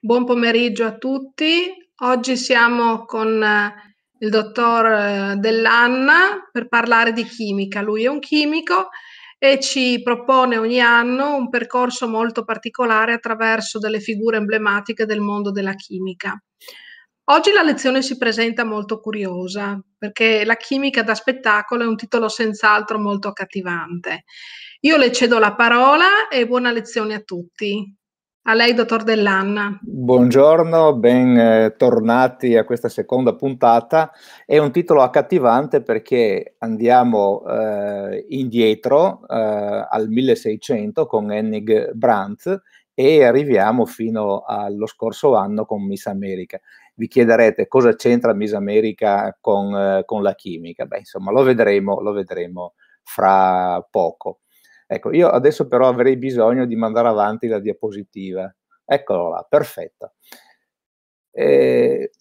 Buon pomeriggio a tutti. Oggi siamo con eh, il dottor eh, Dell'Anna per parlare di chimica. Lui è un chimico e ci propone ogni anno un percorso molto particolare attraverso delle figure emblematiche del mondo della chimica. Oggi la lezione si presenta molto curiosa perché la chimica da spettacolo è un titolo senz'altro molto accattivante. Io le cedo la parola e buona lezione a tutti. A lei, dottor Dell'Anna. Buongiorno, bentornati eh, a questa seconda puntata. È un titolo accattivante perché andiamo eh, indietro eh, al 1600 con Henning Brandt e arriviamo fino allo scorso anno con Miss America. Vi chiederete cosa c'entra Miss America con, eh, con la chimica? Beh, insomma, lo vedremo, lo vedremo fra poco. Ecco, io adesso però avrei bisogno di mandare avanti la diapositiva. Eccola là, perfetta. Eh,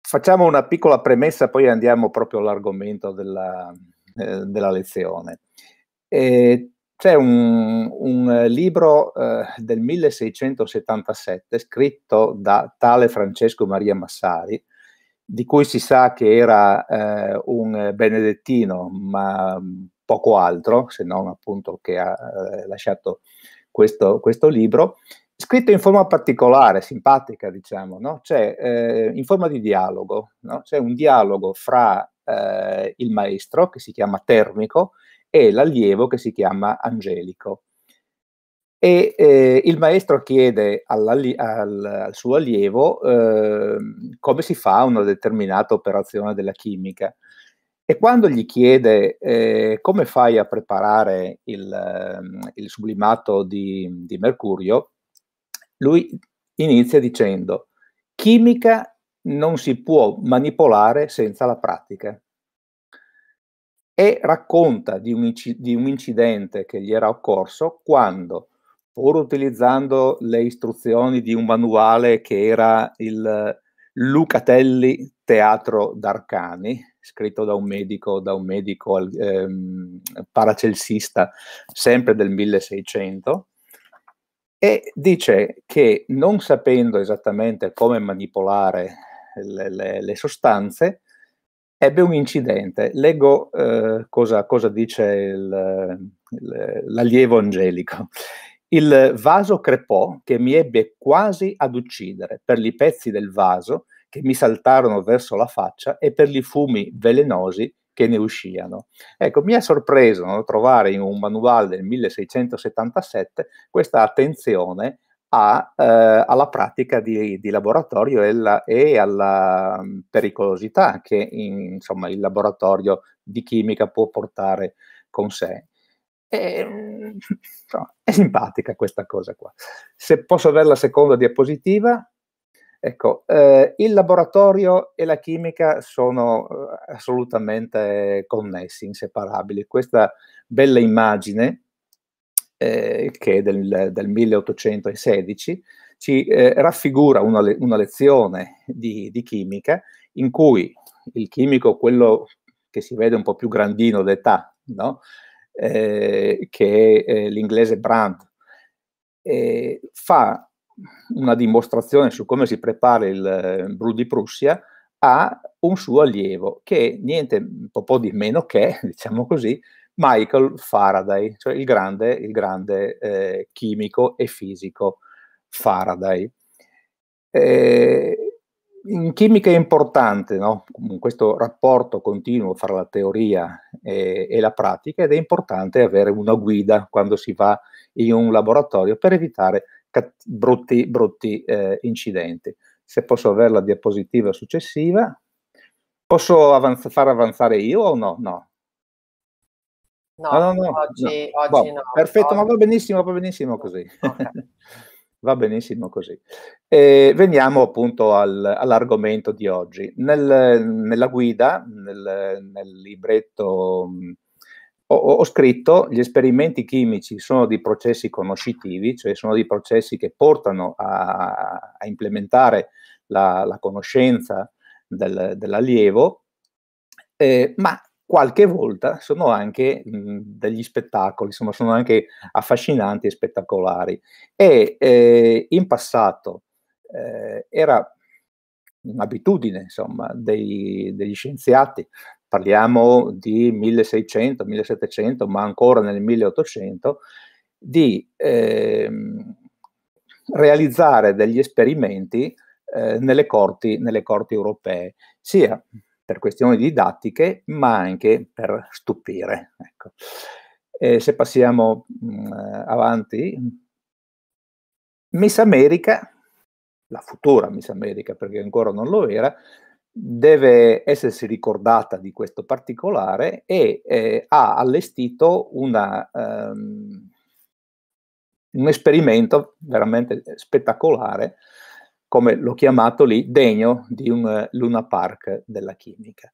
facciamo una piccola premessa, poi andiamo proprio all'argomento della, eh, della lezione. Eh, c'è un, un libro eh, del 1677 scritto da tale Francesco Maria Massari, di cui si sa che era eh, un benedettino, ma poco altro, se non appunto che ha eh, lasciato questo, questo, libro, scritto in forma particolare, simpatica, diciamo, no? cioè, eh, in forma di dialogo, no? c'è un dialogo fra eh, il maestro, che si chiama Termico, e l'allievo, che si chiama Angelico. E eh, il maestro chiede al, al, suo allievo ehm, come si fa una determinata operazione della chimica. E quando gli chiede eh, come fai a preparare il, ehm, il sublimato di, di mercurio, lui inizia dicendo chimica non si può manipolare senza la pratica. E racconta di un, di un, incidente che gli era occorso quando, pur utilizzando le istruzioni di un manuale che era il Lucatelli Teatro d'Arcani, scritto da un medico, da un medico ehm, paracelsista, sempre del 1600, e dice che non sapendo esattamente come manipolare le, le, le sostanze, ebbe un incidente. Leggo eh, cosa, cosa, dice il, il, l'allievo angelico. Il vaso crepò che mi ebbe quasi ad uccidere. Per i pezzi del vaso che mi saltarono verso la faccia e per i fumi velenosi che ne uscivano. Ecco, mi ha sorpreso no, trovare in un manuale del 1677 questa attenzione a, eh, alla pratica di, di laboratorio e, la, e, alla mm, pericolosità che in, insomma, il laboratorio di chimica può portare con sé. E, mm, insomma, è simpatica questa cosa qua. Se posso avere la seconda diapositiva, Ecco, eh, il laboratorio e la chimica sono eh, assolutamente connessi, inseparabili. Questa bella immagine, eh, che è del, del 1816, ci eh, raffigura una, le, una lezione di, di, chimica in cui il chimico, quello che si vede un po' più grandino d'età, no? Eh, che è eh, l'inglese Brandt, fa una dimostrazione su come si prepara il eh, Bru di Prussia a un suo allievo che niente un po' di meno che, diciamo così, Michael Faraday, cioè il grande, il grande eh, chimico e fisico Faraday. Eh, in chimica è importante no? questo rapporto continuo fra la teoria e, e, la pratica ed è importante avere una guida quando si va in un laboratorio per evitare cat- brutti, brutti eh, incidenti. Se posso avere la diapositiva successiva, posso avanz- far avanzare io o no? No. No, ah, no, no oggi, no. oggi boh, no. Perfetto, oggi. ma va benissimo, va benissimo così. Okay. va benissimo così. E veniamo appunto al, all'argomento di oggi. Nel, nella guida, nel, nel libretto ho, ho, scritto gli esperimenti chimici sono dei processi conoscitivi, cioè sono dei processi che portano a, a implementare la, la conoscenza del, dell'allievo, eh, ma qualche volta sono anche mh, degli spettacoli, insomma sono anche affascinanti e spettacolari. E eh, in passato eh, era un'abitudine insomma, dei, degli scienziati parliamo di 1600, 1700, ma ancora nel 1800, di eh, realizzare degli esperimenti eh, nelle, corti, nelle corti europee, sia per questioni didattiche, ma anche per stupire. Ecco. E se passiamo mh, mm, avanti, Miss America, la futura Miss America perché ancora non lo era, deve essersi ricordata di questo particolare e eh, ha allestito una, um, un esperimento veramente spettacolare, come l'ho chiamato lì, degno di un eh, Luna Park della chimica.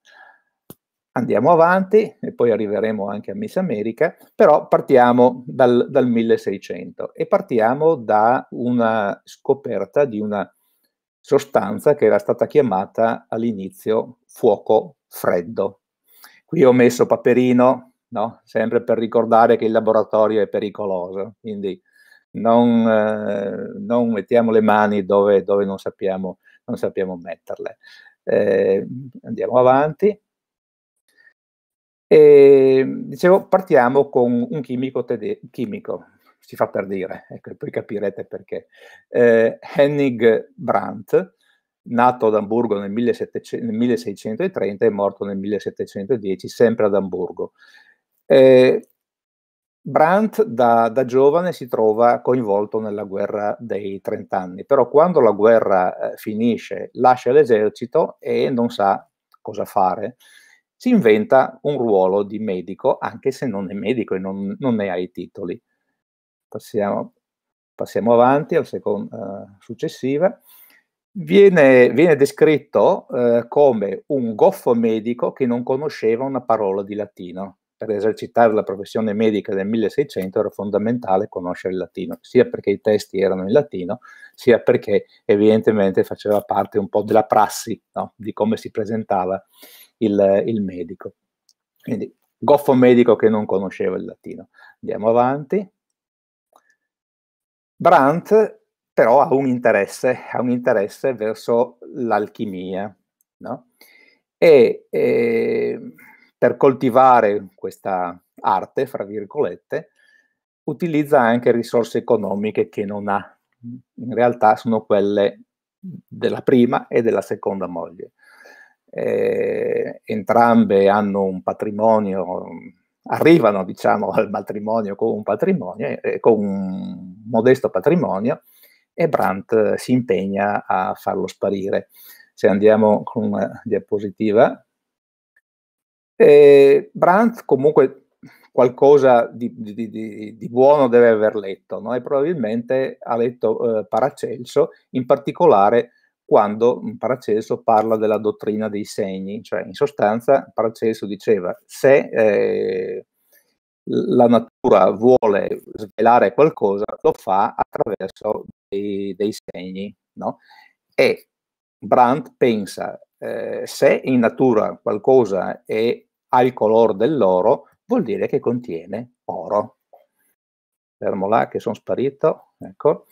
Andiamo avanti e poi arriveremo anche a Miss America, però partiamo dal, dal 1600 e partiamo da una scoperta di una sostanza che era stata chiamata all'inizio fuoco freddo. Qui ho messo Paperino, no? sempre per ricordare che il laboratorio è pericoloso, quindi non, eh, non mettiamo le mani dove, dove non, sappiamo, non, sappiamo, metterle. Eh, andiamo avanti. E, dicevo, partiamo con un chimico, tede- chimico si fa per dire, ecco, e poi capirete perché. Eh, Henning Brandt, nato ad Amburgo nel, 1700, nel 1630 e morto nel 1710, sempre ad Amburgo. Eh, Brandt da, da, giovane si trova coinvolto nella guerra dei Trent'anni, però quando la guerra eh, finisce lascia l'esercito e non sa cosa fare. Si inventa un ruolo di medico, anche se non è medico e non, non ne ha i titoli passiamo, passiamo avanti alla seconda eh, successiva, viene, viene descritto eh, come un goffo medico che non conosceva una parola di latino. Per esercitare la professione medica del 1600 era fondamentale conoscere il latino, sia perché i testi erano in latino, sia perché evidentemente faceva parte un po' della prassi no? di come si presentava il, il medico. Quindi goffo medico che non conosceva il latino. Andiamo avanti. Brandt però ha un interesse, ha un interesse verso l'alchimia, no? E eh, per coltivare questa arte, fra virgolette, utilizza anche risorse economiche che non ha. In realtà sono quelle della prima e della seconda moglie. Eh, entrambe hanno un patrimonio, arrivano diciamo al matrimonio con un patrimonio, eh, con un modesto patrimonio e Brandt eh, si impegna a farlo sparire. Se andiamo con una diapositiva, eh, Brandt comunque qualcosa di, di, di, di, buono deve aver letto no? e probabilmente ha letto eh, Paracelso, in particolare quando mm, Paracelso parla della dottrina dei segni, cioè in sostanza Paracelso diceva se eh, la natura vuole svelare qualcosa, lo fa attraverso dei, dei segni. No? E Brandt pensa, eh, se in natura qualcosa è al colore dell'oro, vuol dire che contiene oro. Fermo là che sono sparito, ecco.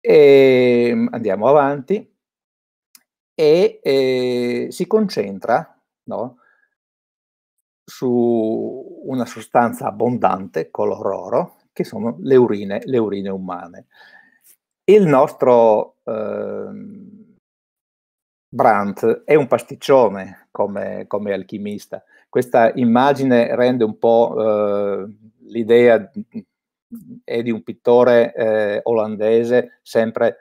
E ehm, andiamo avanti. E eh, si concentra no? su una sostanza abbondante, color oro, che sono le urine, le urine umane. Il nostro eh, Brandt è un pasticcione come, come, alchimista. Questa immagine rende un po' eh, l'idea è di un pittore eh, olandese, sempre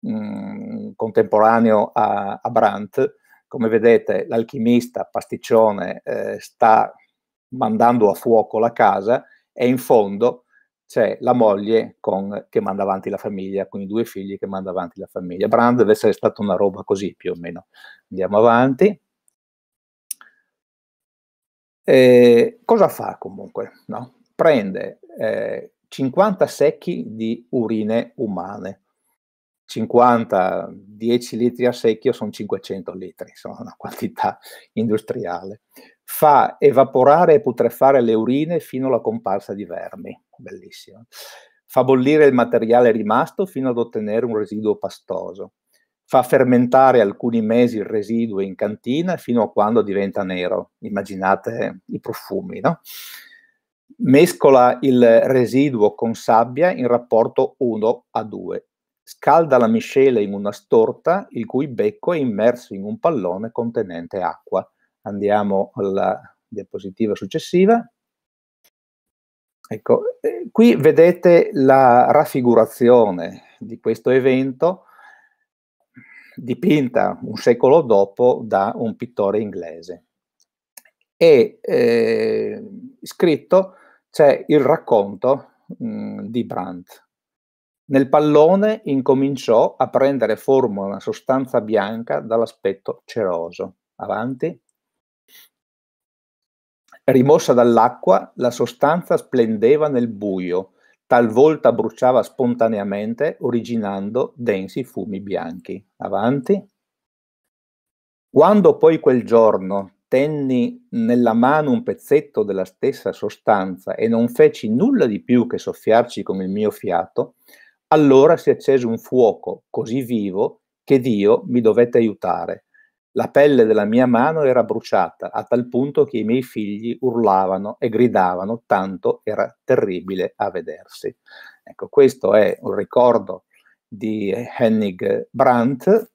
mh, mm, contemporaneo a, a Brandt, come vedete l'alchimista pasticcione eh, sta mandando a fuoco la casa e in fondo c'è la moglie con, che manda avanti la famiglia, con i due figli che manda avanti la famiglia. Brand deve essere stata una roba così più o meno. Andiamo avanti. Eh, cosa fa comunque? No? Prende eh, 50 secchi di urine umane, 50, 10 litri a secchio sono 500 litri, sono una quantità industriale. Fa evaporare e putrefare le urine fino alla comparsa di vermi, bellissimo. Fa bollire il materiale rimasto fino ad ottenere un residuo pastoso. Fa fermentare alcuni mesi il residuo in cantina fino a quando diventa nero. Immaginate i profumi, no? mescola il residuo con sabbia in rapporto 1 a 2 Scalda la miscela in una storta il cui becco è immerso in un pallone contenente acqua. Andiamo alla diapositiva successiva. Ecco, eh, qui vedete la raffigurazione di questo evento dipinta un secolo dopo da un pittore inglese. E eh, scritto c'è il racconto mh, mm, di Brandt, nel pallone incominciò a prendere forma una sostanza bianca dall'aspetto ceroso. Avanti. Rimossa dall'acqua, la sostanza splendeva nel buio, talvolta bruciava spontaneamente, originando densi fumi bianchi. Avanti. Quando poi quel giorno tenni nella mano un pezzetto della stessa sostanza e non feci nulla di più che soffiarci con il mio fiato, allora si accese un fuoco così vivo che Dio mi dovette aiutare. La pelle della mia mano era bruciata, a tal punto che i miei figli urlavano e gridavano, tanto era terribile a vedersi. Ecco, questo è un ricordo di eh, Hennig Brandt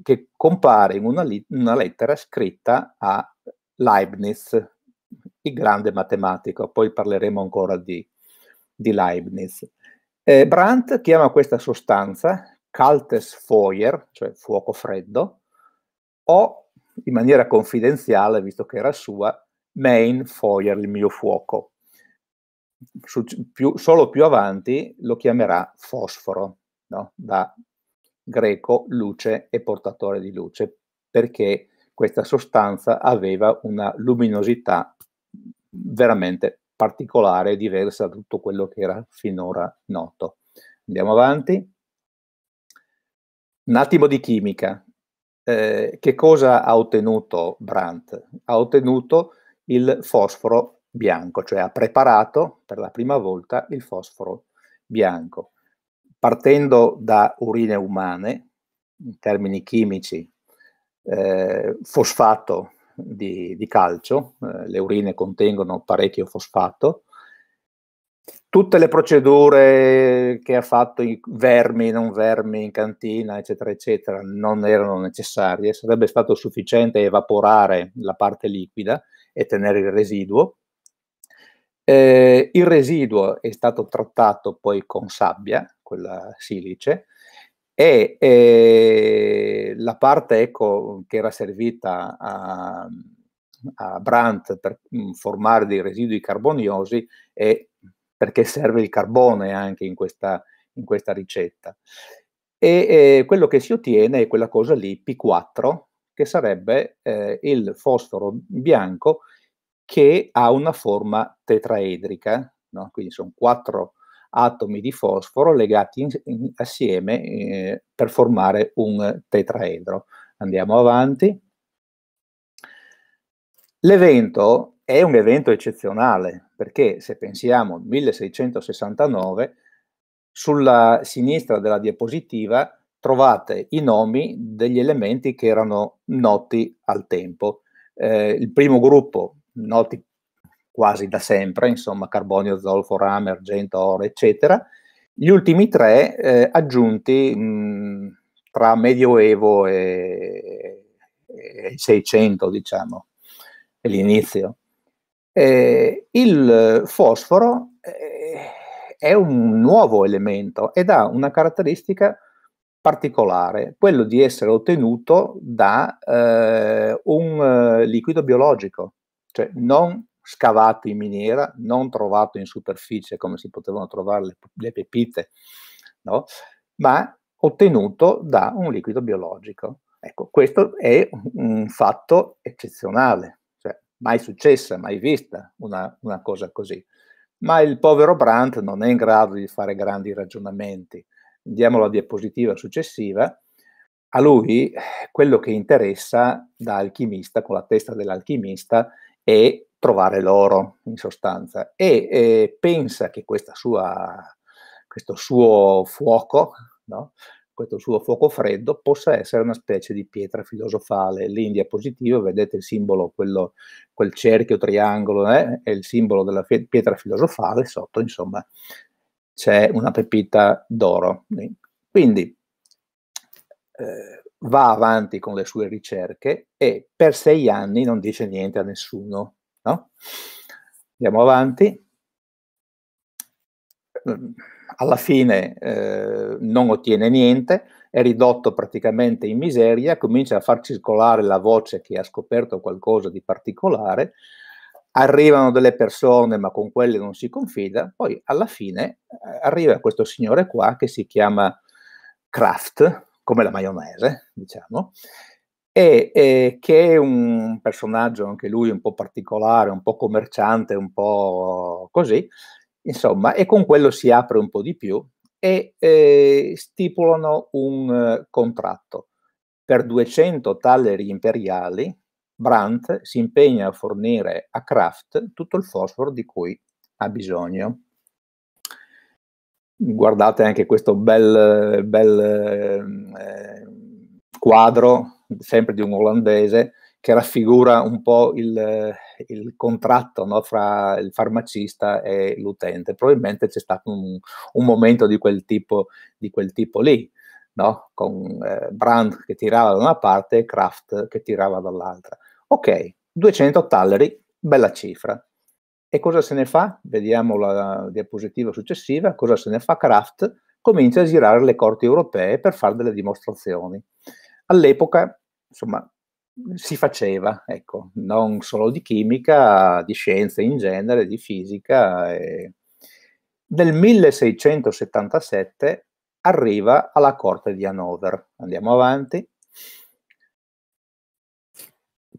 che compare in una, li- una lettera scritta a Leibniz, il grande matematico, poi parleremo ancora di, di Leibniz. Eh, Brandt chiama questa sostanza Caltes Feuer, cioè fuoco freddo, o in maniera confidenziale, visto che era sua, Main Feuer, il mio fuoco. Su, più, solo più avanti lo chiamerà fosforo, no? da greco luce e portatore di luce, perché questa sostanza aveva una luminosità veramente particolare, e diversa da tutto quello che era finora noto. Andiamo avanti. Un attimo di chimica. Eh, che cosa ha ottenuto Brandt? Ha ottenuto il fosforo bianco, cioè ha preparato per la prima volta il fosforo bianco. Partendo da urine umane, in termini chimici, eh, fosfato di, di calcio, eh, le urine contengono parecchio fosfato, tutte le procedure che ha fatto i vermi, non vermi in cantina, eccetera, eccetera, non erano necessarie, sarebbe stato sufficiente evaporare la parte liquida e tenere il residuo. Eh, il residuo è stato trattato poi con sabbia, quella silice, e eh, la parte ecco, che era servita a, a Brandt per mhmm, formare dei residui carboniosi è perché serve il carbone anche in questa, in questa ricetta. E eh, quello che si ottiene è quella cosa lì, P4, che sarebbe eh, il fosforo bianco che ha una forma tetraedrica, no? quindi sono quattro atomi di fosforo legati in, in, assieme eh, per formare un tetraedro. Andiamo avanti. L'evento è un evento eccezionale perché se pensiamo al 1669 sulla sinistra della diapositiva trovate i nomi degli elementi che erano noti al tempo. Eh, il primo gruppo, noti quasi da sempre, insomma carbonio, zolfo, rame, argento, oro, eccetera. Gli ultimi tre eh, aggiunti mh, tra Medioevo e, e 600, diciamo, è l'inizio. Eh, il fosforo eh, è un nuovo elemento ed ha una caratteristica particolare, quello di essere ottenuto da eh, un eh, liquido biologico, cioè non scavato in miniera, non trovato in superficie come si potevano trovare le, le pepite, no? ma ottenuto da un liquido biologico. Ecco, questo è un fatto eccezionale, cioè mai successa, mai vista una, una cosa così. Ma il povero Brandt non è in grado di fare grandi ragionamenti. Andiamo alla diapositiva successiva. A lui eh, quello che interessa da alchimista, con la testa dell'alchimista, e trovare l'oro in sostanza e eh, pensa che sua, questo suo fuoco, no? questo suo fuoco freddo possa essere una specie di pietra filosofale. Lì in diapositivo vedete il simbolo, quello, quel cerchio, triangolo, eh? è il simbolo della pietra filosofale, sotto insomma c'è una pepita d'oro. Quindi eh, va avanti con le sue ricerche e per sei anni non dice niente a nessuno. No? Andiamo avanti. Mhmm, alla fine eh, non ottiene niente, è ridotto praticamente in miseria, comincia a far circolare la voce che ha scoperto qualcosa di particolare, arrivano delle persone ma con quelle non si confida, poi alla fine eh, arriva questo signore qua che si chiama Kraft, come la maionese, diciamo, e, e, che è un personaggio anche lui un po' particolare, un po' commerciante, un po' così, insomma, e con quello si apre un po' di più e eh, stipulano un eh, contratto. Per 200 talleri imperiali, Brandt si impegna a fornire a Kraft tutto il fosforo di cui ha bisogno guardate anche questo bel, bel eh, quadro, sempre di un olandese, che raffigura un po' il, il contratto no, fra il farmacista e l'utente. Probabilmente c'è stato un, un momento di quel tipo, di quel tipo lì, no? con eh, Brand che tirava da una parte e Kraft che tirava dall'altra. Ok, 200 talleri, bella cifra. E cosa se ne fa? Vediamo la diapositiva successiva. Cosa se ne fa? Kraft comincia a girare le corti europee per fare delle dimostrazioni. All'epoca, insomma, si faceva, ecco, non solo di chimica, di scienze in genere, di fisica. E... Nel 1677 arriva alla corte di Hannover. Andiamo avanti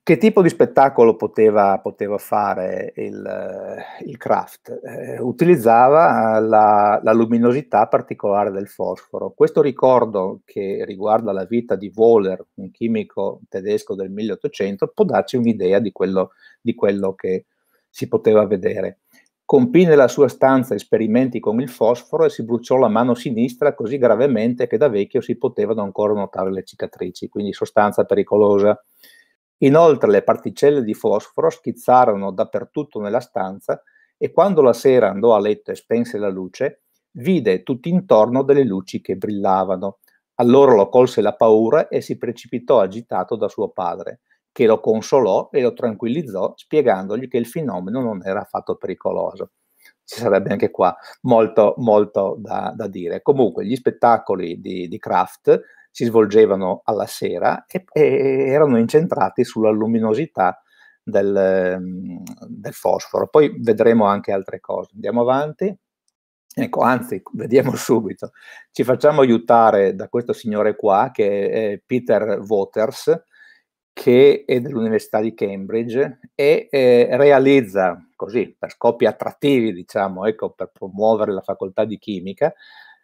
che tipo di spettacolo poteva, poteva fare il, il Kraft? Eh, utilizzava la, la, luminosità particolare del fosforo. Questo ricordo che riguarda la vita di Wohler, un chimico tedesco del 1800, può darci un'idea di quello, di quello che si poteva vedere. Compì nella sua stanza esperimenti con il fosforo e si bruciò la mano sinistra così gravemente che da vecchio si potevano ancora notare le cicatrici, quindi sostanza pericolosa Inoltre le particelle di fosforo schizzarono dappertutto nella stanza e quando la sera andò a letto e spense la luce, vide tutt'intorno delle luci che brillavano. Allora lo colse la paura e si precipitò agitato da suo padre, che lo consolò e lo tranquillizzò spiegandogli che il fenomeno non era affatto pericoloso. Ci sarebbe anche qua molto, molto da, da dire. Comunque, gli spettacoli di, di Kraft si svolgevano alla sera e, e erano incentrati sulla luminosità del, mm, del, fosforo. Poi vedremo anche altre cose. Andiamo avanti. Ecco, anzi, vediamo subito. Ci facciamo aiutare da questo signore qua, che è Peter Waters, che è dell'Università di Cambridge e eh, realizza, così, per scopi attrattivi, diciamo, ecco, per promuovere la facoltà di chimica,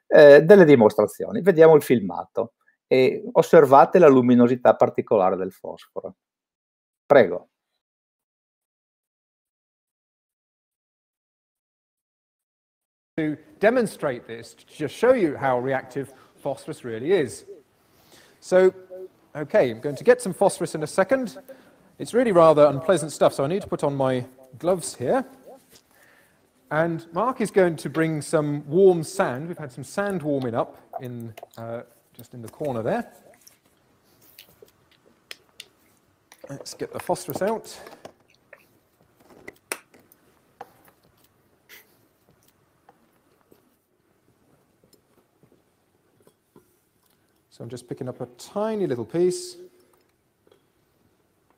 eh, delle dimostrazioni. Vediamo il filmato. e osservate la luminosità particolare del fosforo. Prego. To demonstrate this, to just show you how reactive phosphorus really is. So, okay, I'm going to get some phosphorus in a second. It's really rather unpleasant stuff, so I need to put on my gloves here. And Mark is going to bring some warm sand. We've had some sand warming up in uh, just in the corner there. Let's get the phosphorus out. So I'm just picking up a tiny little piece.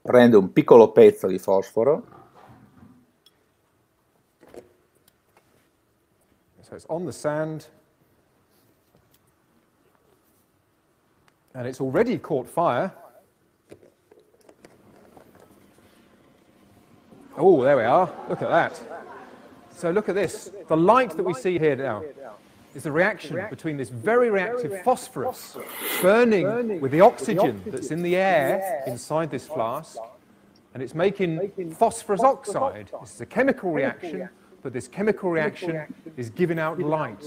Prendo un piccolo pezzo di fosforo. So it's on the sand. and it's already caught fire. Oh, there we are. Look at that. So look at this. The light that we see here now is the reaction between this very reactive phosphorus burning with the oxygen that's in the air inside this flask, and it's making phosphorus oxide. This is a chemical reaction, but this chemical reaction is giving out light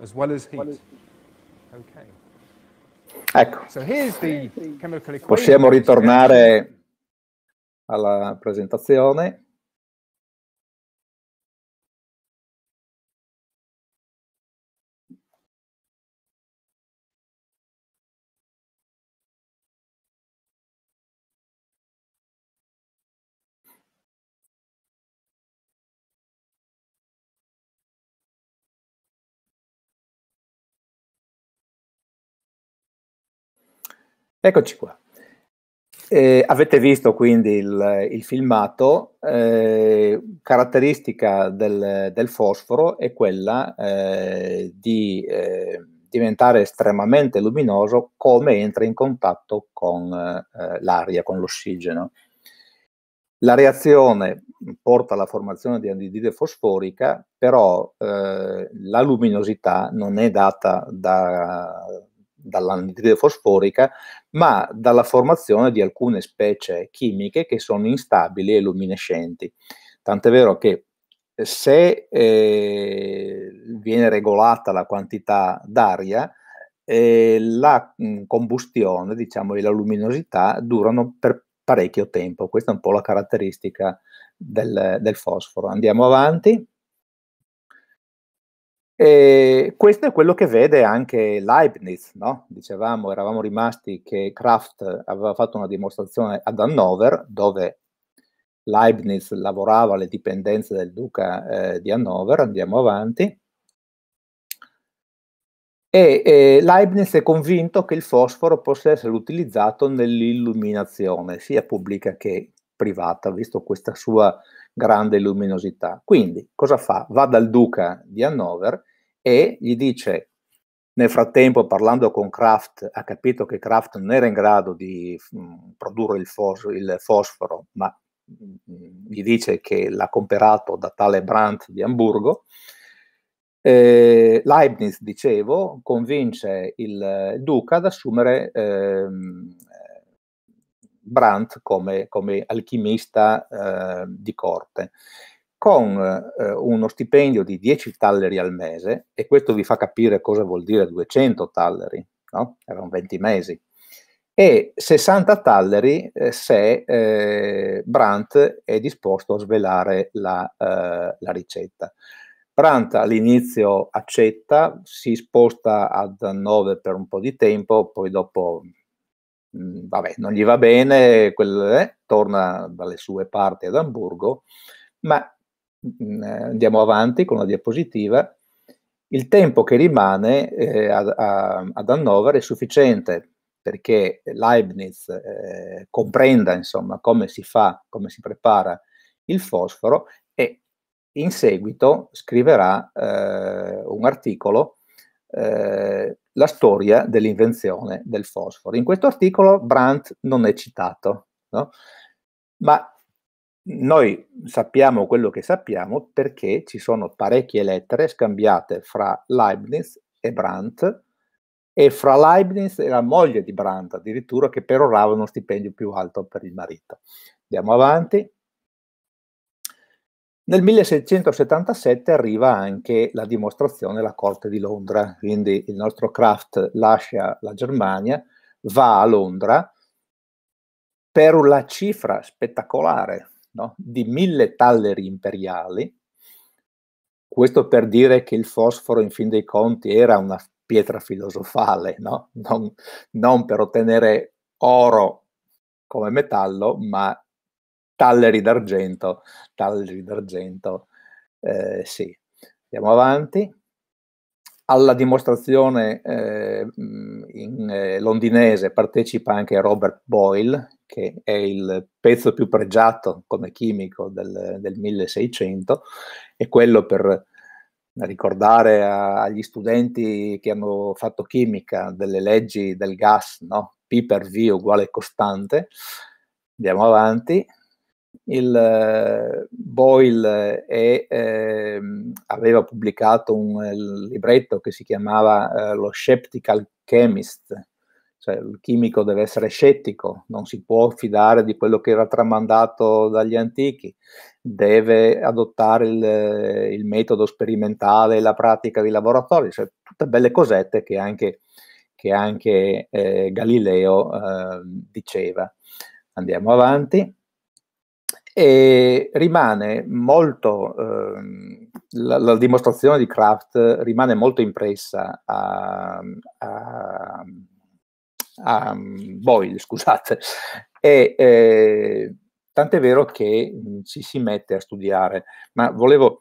as well as heat. Okay. Ecco, possiamo ritornare alla presentazione. Eccoci qua. Eh, avete visto quindi il, il filmato, eh, caratteristica del, del, fosforo è quella eh, di eh, diventare estremamente luminoso come entra in contatto con eh, l'aria, con l'ossigeno. La reazione porta alla formazione di anidride fosforica, però eh, la luminosità non è data da, dall'anidride fosforica, ma dalla formazione di alcune specie chimiche che sono instabili e luminescenti. Tant'è vero che eh, se eh, viene regolata la quantità d'aria, eh, la mh, mm, combustione, diciamo, e la luminosità durano per parecchio tempo. Questa è un po' la caratteristica del, del fosforo. Andiamo avanti. E questo è quello che vede anche Leibniz, no? dicevamo, eravamo rimasti che Kraft aveva fatto una dimostrazione ad Hannover, dove Leibniz lavorava alle dipendenze del duca eh, di Hannover, andiamo avanti, e eh, Leibniz è convinto che il fosforo possa essere utilizzato nell'illuminazione, sia pubblica che privata, visto questa sua grande luminosità. Quindi cosa fa? Va dal duca di Hannover e gli dice, nel frattempo parlando con Kraft, ha capito che Kraft non era in grado di mh, mm, produrre il, fos- il, fosforo, ma mh, mm, gli dice che l'ha comperato da tale Brandt di Amburgo. Eh, Leibniz, dicevo, convince il, duca ad assumere eh, Brandt come, come alchimista eh, di corte con eh, uno stipendio di 10 talleri al mese, e questo vi fa capire cosa vuol dire 200 talleri, no? erano 20 mesi, e 60 talleri eh, se eh, Brandt è disposto a svelare la, eh, la ricetta. Brandt all'inizio accetta, si sposta ad Hannover per un po' di tempo, poi dopo mh, mm, vabbè, non gli va bene, quel, eh, torna dalle sue parti ad Amburgo, ma Mm, eh, andiamo avanti con la diapositiva, il tempo che rimane eh, ad Hannover è sufficiente perché Leibniz eh, comprenda insomma, come si fa, come si prepara il fosforo e in seguito scriverà eh, un articolo, eh, la storia dell'invenzione del fosforo. In questo articolo Brandt non è citato, no? ma noi sappiamo quello che sappiamo perché ci sono parecchie lettere scambiate fra Leibniz e Brandt e fra Leibniz e la moglie di Brandt addirittura che perorava uno stipendio più alto per il marito. Andiamo avanti. Nel 1677 arriva anche la dimostrazione alla Corte di Londra, quindi il nostro Kraft lascia la Germania, va a Londra per una cifra spettacolare, no? di mille talleri imperiali, questo per dire che il fosforo in fin dei conti era una pietra filosofale, no? non, non per ottenere oro come metallo, ma talleri d'argento, talleri d'argento, eh, sì. Andiamo avanti. Alla dimostrazione eh, in, eh, londinese partecipa anche Robert Boyle, che è il pezzo più pregiato come chimico del, del 1600, è quello per ricordare a, agli studenti che hanno fatto chimica delle leggi del gas, no? P per V uguale costante. Andiamo avanti. Il Boyle è, eh, aveva pubblicato un eh, libretto che si chiamava eh, Lo Skeptical Chemist, cioè, il chimico deve essere scettico, non si può fidare di quello che era tramandato dagli antichi, deve adottare il, il metodo sperimentale, la pratica di laboratorio, cioè, tutte belle cosette che anche, che anche eh, Galileo eh, diceva. Andiamo avanti. E rimane molto, eh, la, la, dimostrazione di Kraft rimane molto impressa a, a a ah, mm, Boyle, scusate. E, eh, tant'è vero che mm, ci si mette a studiare, ma volevo,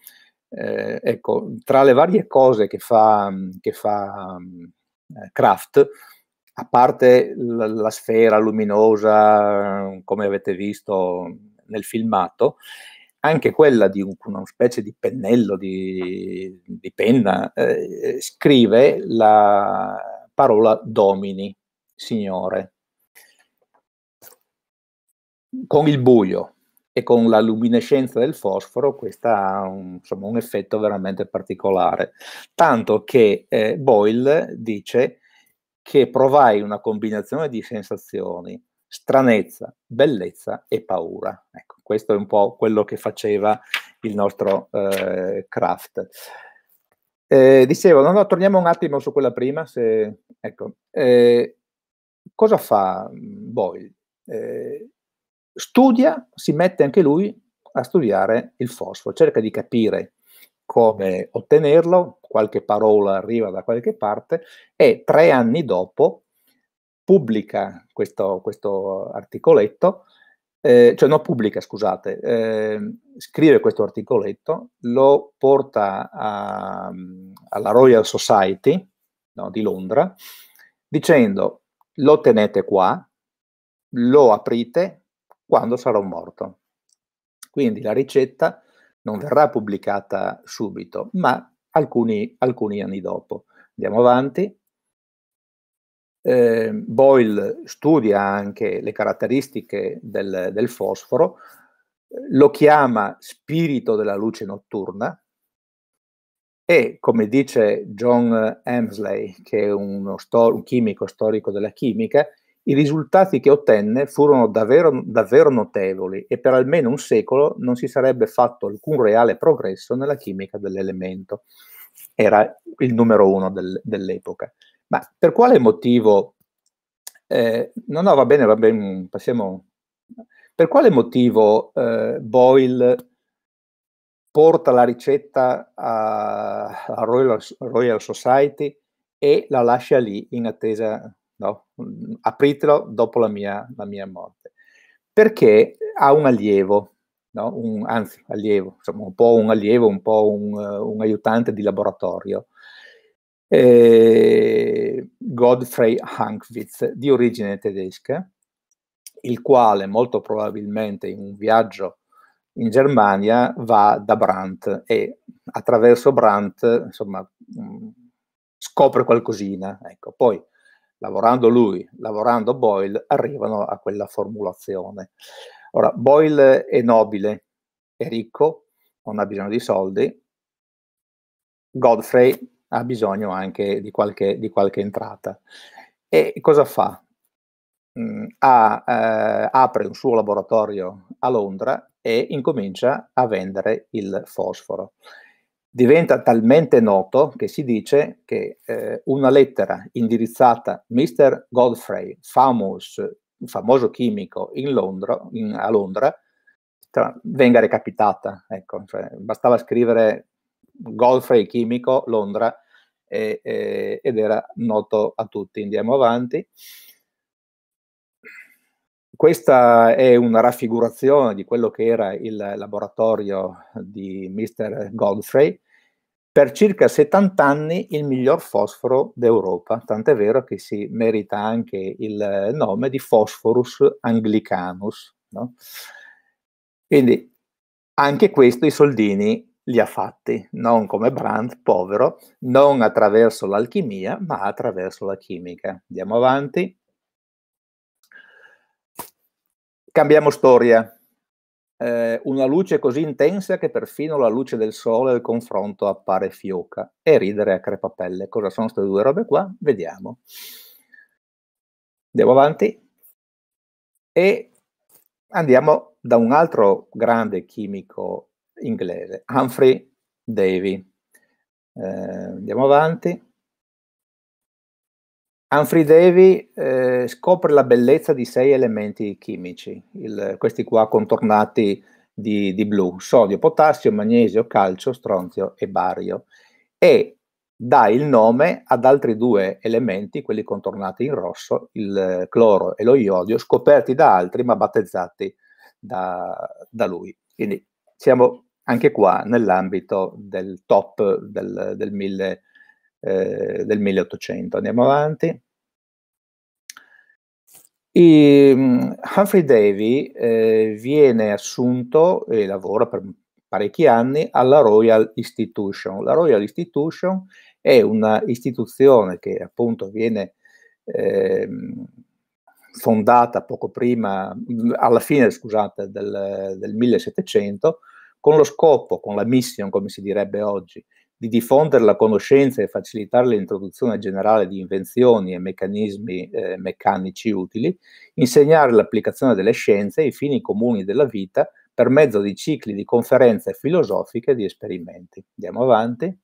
eh, ecco, tra le varie cose che fa, mm, che fa eh, Kraft, a parte la, la sfera luminosa, come avete visto nel filmato, anche quella di una specie di pennello, di, di penna, eh, scrive la parola domini. Signore. Con il buio e con la luminescenza del fosforo questo ha un, insomma, un effetto veramente particolare, tanto che eh, Boyle dice che provai una combinazione di sensazioni, stranezza, bellezza e paura. Ecco, questo è un po' quello che faceva il nostro eh, Kraft. Eh, dicevo, no, no, torniamo un attimo su quella prima, se, ecco, eh, cosa fa mm, Boyle? Eh, studia, si mette anche lui a studiare il fosforo, cerca di capire come ottenerlo, qualche parola arriva da qualche parte e tre anni dopo pubblica questo, questo articoletto, eh, cioè non pubblica, scusate, eh, scrive questo articoletto, lo porta a, mm, alla Royal Society no, di Londra dicendo lo tenete qua, lo aprite quando sarò morto. Quindi la ricetta non verrà pubblicata subito, ma alcuni, alcuni anni dopo. Andiamo avanti. Eh, Boyle studia anche le caratteristiche del, del fosforo, lo chiama spirito della luce notturna, e come dice John Hemsley, che è uno stor- un chimico storico della chimica, i risultati che ottenne furono davvero, davvero notevoli e per almeno un secolo non si sarebbe fatto alcun reale progresso nella chimica dell'elemento. Era il numero uno del, dell'epoca. Ma per quale motivo? Eh, no, no, va bene, va bene, mm, passiamo. Per quale motivo eh, Boyle porta la ricetta alla Royal, Royal, Society e la lascia lì in attesa, no? apritelo dopo la mia, la mia morte. Perché ha un allievo, no? un, anzi allievo, insomma un po' un allievo, un po' un, un aiutante di laboratorio, eh, Godfrey Hankwitz, di origine tedesca, il quale molto probabilmente in un viaggio in Germania va da Brandt e attraverso Brandt insomma, mm, scopre qualcosina. Ecco. Poi, lavorando lui, lavorando Boyle, arrivano a quella formulazione. Ora, Boyle è nobile, è ricco, non ha bisogno di soldi, Godfrey ha bisogno anche di qualche, di qualche entrata. E cosa fa? Mm, ha, eh, apre un suo laboratorio a Londra e incomincia a vendere il fosforo. Diventa talmente noto che si dice che eh, una lettera indirizzata a Mr. Godfrey, famous, famoso chimico Londra, in, a Londra, tra, venga recapitata. Ecco, cioè, bastava scrivere Godfrey chimico Londra e, e, ed era noto a tutti. Andiamo avanti. Questa è una raffigurazione di quello che era il laboratorio di Mr. Godfrey. Per circa 70 anni il miglior fosforo d'Europa, tant'è vero che si merita anche il nome di Phosphorus anglicanus. No? Quindi anche questo i soldini li ha fatti, non come Brandt, povero, non attraverso l'alchimia, ma attraverso la chimica. Andiamo avanti. Cambiamo storia. Eh, una luce così intensa che perfino la luce del sole al confronto appare fioca e ridere a crepapelle. Cosa sono queste due robe qua? Vediamo. Andiamo avanti e andiamo da un altro grande chimico inglese, Humphrey Davy. Eh, andiamo avanti. Humphrey Davy eh, scopre la bellezza di sei elementi chimici, il, questi qua contornati di, di, blu, sodio, potassio, magnesio, calcio, stronzio e bario, e dà il nome ad altri due elementi, quelli contornati in rosso, il cloro e lo iodio, scoperti da altri ma battezzati da, da lui. Quindi siamo anche qua nell'ambito del top del, del 1000 eh, del 1800. Andiamo avanti. E, mm, Humphrey Davy eh, viene assunto e lavora per parecchi anni alla Royal Institution. La Royal Institution è un'istituzione che appunto viene eh, fondata poco prima, alla fine scusate, del, del 1700, con lo scopo, con la mission come si direbbe oggi, di diffondere la conoscenza e facilitare l'introduzione generale di invenzioni e meccanismi eh, meccanici utili, insegnare l'applicazione delle scienze ai fini comuni della vita per mezzo di cicli di conferenze filosofiche e di esperimenti. Andiamo avanti.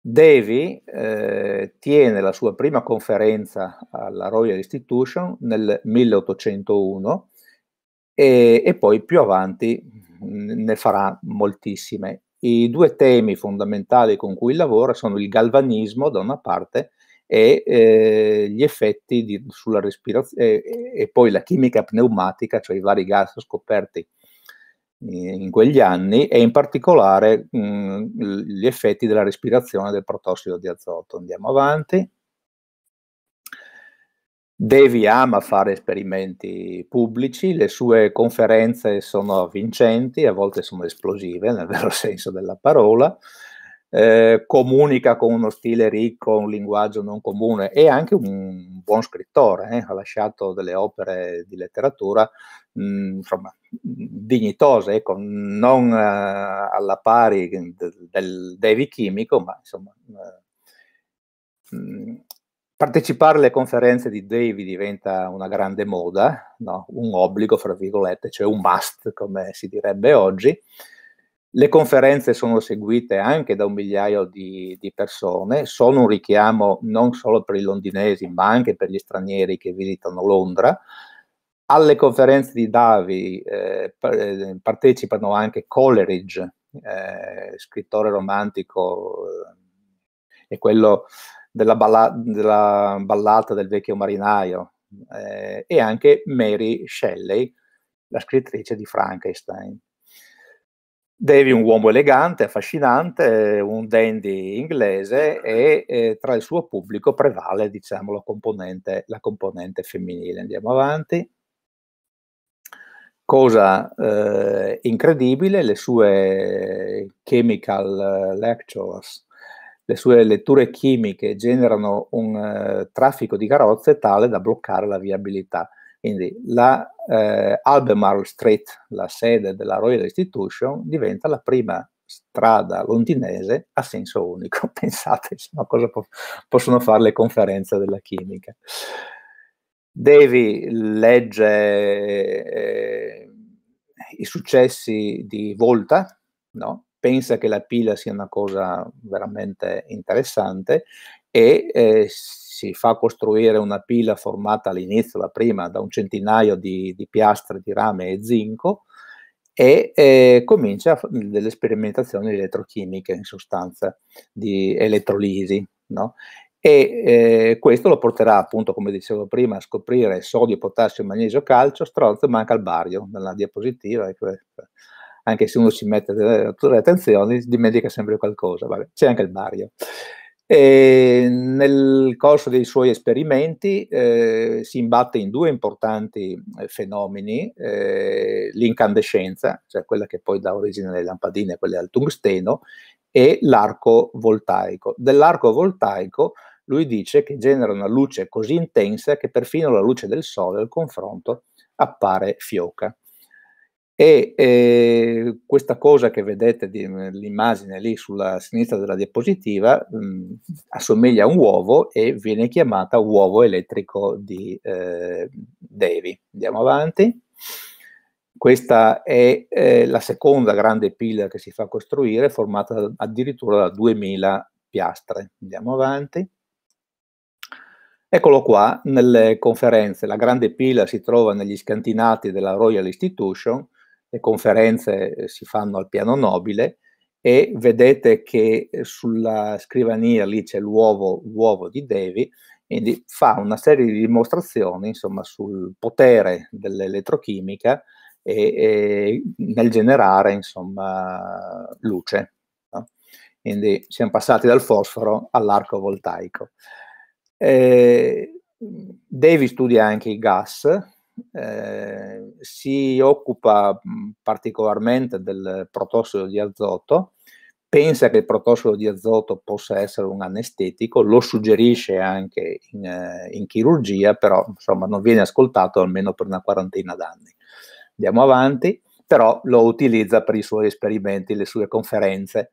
Devi eh, tiene la sua prima conferenza alla Royal Institution nel 1801 e, e poi più avanti mm, ne farà moltissime. I due temi fondamentali con cui lavora sono il galvanismo da una parte e eh, gli effetti di, sulla respirazione e, e, poi la chimica pneumatica, cioè i vari gas scoperti in quegli anni e in particolare mh, mm, gli effetti della respirazione del protossido di azoto. Andiamo avanti. Devi ama fare esperimenti pubblici, le sue conferenze sono vincenti, a volte sono esplosive nel vero senso della parola, eh, comunica con uno stile ricco, un linguaggio non comune, è anche un buon scrittore, eh? ha lasciato delle opere di letteratura mh, mm, insomma, dignitose, ecco, non eh, alla pari del, Devi Chimico, ma insomma... Mh, eh, mm, partecipare alle conferenze di Davy diventa una grande moda, no? un obbligo, fra virgolette, cioè un must, come si direbbe oggi. Le conferenze sono seguite anche da un migliaio di, di, persone, sono un richiamo non solo per i londinesi, ma anche per gli stranieri che visitano Londra. Alle conferenze di Davy eh, eh, partecipano anche Coleridge, eh, scrittore romantico, eh, e quello della, balla- della ballata del vecchio marinaio eh, e anche Mary Shelley, la scrittrice di Frankenstein. Davy un uomo elegante, affascinante, un dandy inglese e eh, tra il suo pubblico prevale diciamo, la, componente, la componente femminile. Andiamo avanti. Cosa eh, incredibile, le sue chemical eh, lectures le sue letture chimiche generano un eh, traffico di carrozze tale da bloccare la viabilità. Quindi la eh, Albemarle Street, la sede della Royal Institution, diventa la prima strada londinese a senso unico. Pensate a cosa po- possono fare le conferenze della chimica. Davy legge eh, i successi di Volta, no? pensa che la pila sia una cosa veramente interessante e eh, si fa costruire una pila formata all'inizio, la prima, da un centinaio di, di piastre di rame e zinco e eh, comincia delle sperimentazioni elettrochimiche in sostanza di elettrolisi. No? E eh, questo lo porterà appunto, come dicevo prima, a scoprire sodio, potassio, magnesio, calcio, strozzo e manca il bario nella diapositiva anche se uno ci mette delle attenzioni, dimentica sempre qualcosa. Vabbè, c'è anche il Mario. E nel corso dei suoi esperimenti eh, si imbatte in due importanti eh, fenomeni, eh, l'incandescenza, cioè quella che poi dà origine alle lampadine, quelle al tungsteno, e l'arco voltaico. Dell'arco voltaico lui dice che genera una luce così intensa che perfino la luce del sole al confronto appare fioca. E eh, questa cosa che vedete nell'immagine lì sulla sinistra della diapositiva mh, mm, assomiglia a un uovo e viene chiamata uovo elettrico di eh, Davy. Andiamo avanti. Questa è eh, la seconda grande pila che si fa costruire, formata addirittura da 2000 piastre. Andiamo avanti. Eccolo qua, nelle conferenze. La grande pila si trova negli scantinati della Royal Institution le conferenze eh, si fanno al piano nobile e vedete che eh, sulla scrivania lì c'è l'uovo, l'uovo di Devi, quindi fa una serie di dimostrazioni insomma, sul potere dell'elettrochimica e, e nel generare insomma, luce. No? Quindi siamo passati dal fosforo all'arco voltaico. Eh, Devi studia anche i gas, Ehm, si occupa mhmm, particolarmente del protossido di azoto, pensa che il protossido di azoto possa essere un anestetico, lo suggerisce anche in, eh, in chirurgia, però insomma non viene ascoltato almeno per una quarantina d'anni. Andiamo avanti, però lo utilizza per i suoi esperimenti, le sue conferenze.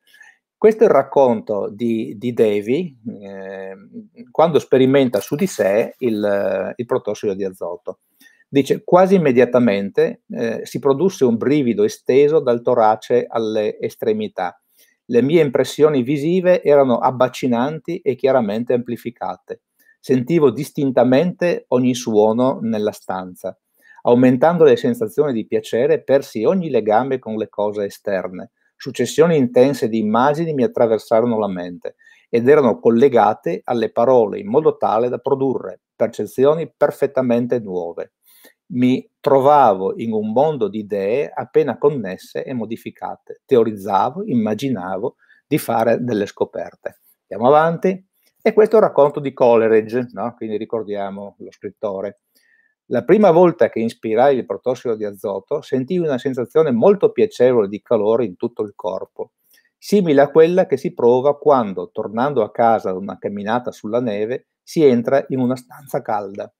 Questo è il racconto di, di Davy eh, quando sperimenta su di sé il, il protossido di azoto. Dice, quasi immediatamente eh, si produsse un brivido esteso dal torace alle estremità. Le mie impressioni visive erano abbacinanti e chiaramente amplificate. Sentivo distintamente ogni suono nella stanza, aumentando le sensazioni di piacere, persi ogni legame con le cose esterne. Successioni intense di immagini mi attraversarono la mente ed erano collegate alle parole in modo tale da produrre percezioni perfettamente nuove mi trovavo in un mondo di idee appena connesse e modificate. Teorizzavo, immaginavo di fare delle scoperte. Andiamo avanti. E questo è un racconto di Coleridge, no? quindi ricordiamo lo scrittore. La prima volta che ispirai il protossido di azoto sentii una sensazione molto piacevole di calore in tutto il corpo, simile a quella che si prova quando, tornando a casa da una camminata sulla neve, si entra in una stanza calda.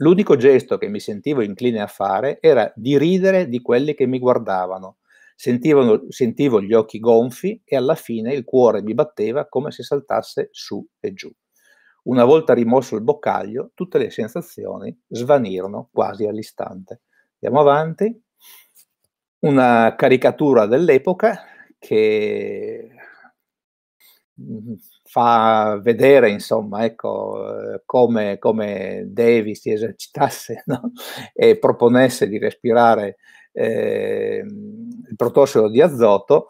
L'unico gesto che mi sentivo incline a fare era di ridere di quelli che mi guardavano. Sentivano, sentivo gli occhi gonfi e alla fine il cuore mi batteva come se saltasse su e giù. Una volta rimosso il boccaglio, tutte le sensazioni svanirono quasi all'istante. Andiamo avanti. Una caricatura dell'epoca che fa vedere insomma ecco, eh, come, come Devi si esercitasse no? e proponesse di respirare eh, il protossido di azoto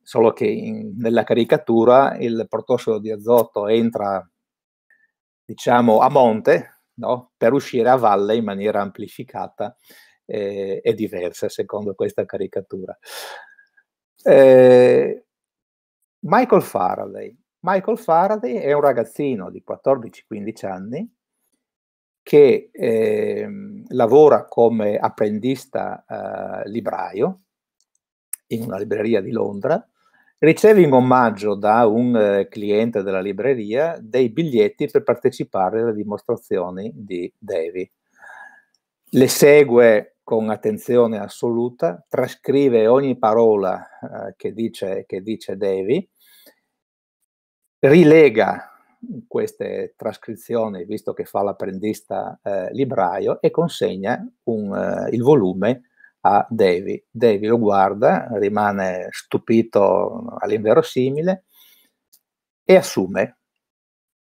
solo che in, nella caricatura il protossido di azoto entra diciamo a monte no? per uscire a valle in maniera amplificata eh, e diversa secondo questa caricatura eh, Michael Faraday. Michael Faraday è un ragazzino di 14-15 anni che eh, lavora come apprendista eh, libraio in una libreria di Londra, riceve in omaggio da un eh, cliente della libreria dei biglietti per partecipare alle dimostrazioni di Davy. Le segue con attenzione assoluta, trascrive ogni parola eh, che dice, che dice Devi, rilega queste trascrizioni, visto che fa l'apprendista eh, libraio, e consegna un, eh, il volume a Davy. Davy lo guarda, rimane stupito all'inverosimile e assume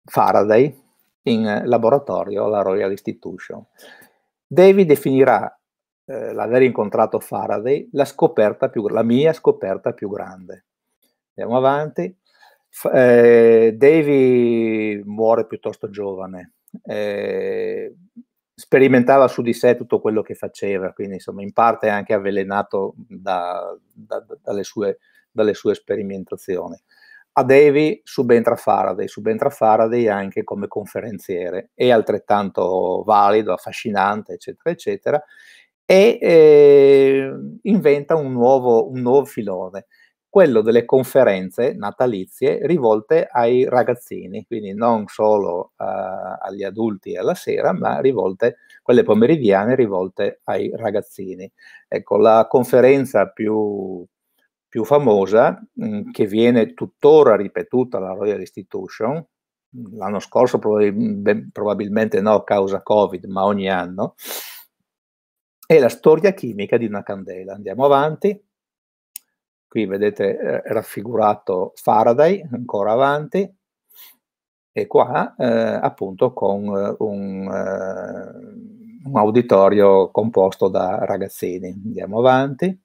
Faraday in laboratorio alla Royal Institution. Davy definirà eh, l'aver incontrato Faraday la, scoperta più, la mia scoperta più grande. Andiamo avanti. Eh, Davy muore piuttosto giovane, eh, sperimentava su di sé tutto quello che faceva, quindi insomma in parte è anche avvelenato da, da, dalle, sue, dalle, sue, sperimentazioni. A Davy subentra Faraday, subentra Faraday anche come conferenziere, è altrettanto valido, affascinante, eccetera, eccetera, e eh, inventa un nuovo, un nuovo filone quello delle conferenze natalizie rivolte ai ragazzini, quindi non solo uh, agli adulti alla sera, ma rivolte, quelle pomeridiane rivolte ai ragazzini. Ecco, la conferenza più, più famosa, mh, mm, che viene tuttora ripetuta alla Royal Institution, l'anno scorso probabil- probabilmente no a causa Covid, ma ogni anno, è la storia chimica di una candela. Andiamo avanti. Qui vedete eh, raffigurato Faraday ancora avanti e qua eh, appunto con eh, un, uh, un auditorio composto da ragazzini. Andiamo avanti.